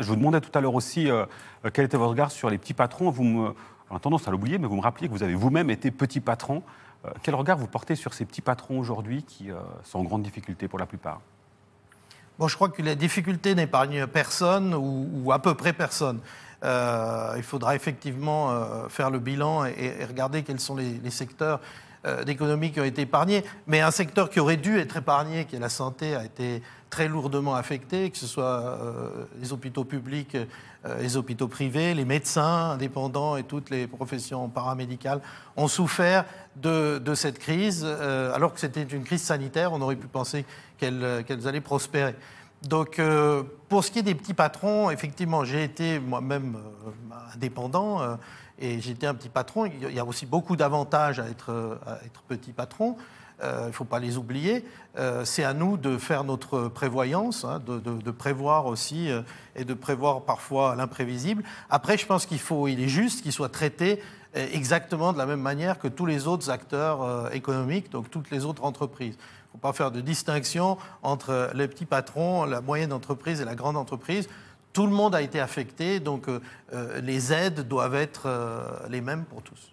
Je vous demandais tout à l'heure aussi euh, euh, quel était votre regard sur les petits patrons. Vous me, tendance à l'oublier, mais vous me rappelez que vous avez vous-même été petit patron. Euh, quel regard vous portez sur ces petits patrons aujourd'hui qui sont en grande difficulté pour la plupart Bon, je crois que la difficulté n'épargne personne ou, à peu près personne. Euh, il faudra effectivement euh, faire le bilan et, regarder quels sont les, secteurs euh, d'économie qui ont été épargnés. Mais un secteur qui aurait dû être épargné, qui est la santé, a été très lourdement affecté, que ce soit les hôpitaux publics, les hôpitaux privés, les médecins indépendants et toutes les professions paramédicales ont souffert de, cette crise, alors que c'était une crise sanitaire, on aurait pu penser qu'elles qu allaient prospérer. Donc, euh, pour ce qui est des petits patrons, effectivement, j'ai été moi-même euh, indépendant euh, et j'étais un petit patron. Il y a aussi beaucoup d'avantages à être petit patron. Euh, il ne faut pas les oublier. Euh, c'est à nous de faire notre prévoyance, hein, de, prévoir aussi euh, et de prévoir parfois l'imprévisible. Après, je pense qu'il faut, il est juste qu'ils soient traités exactement de la même manière que tous les autres acteurs économiques, donc toutes les autres entreprises. Il ne faut pas faire de distinction entre les petits patrons, la moyenne entreprise et la grande entreprise. Tout le monde a été affecté, donc les aides doivent être les mêmes pour tous.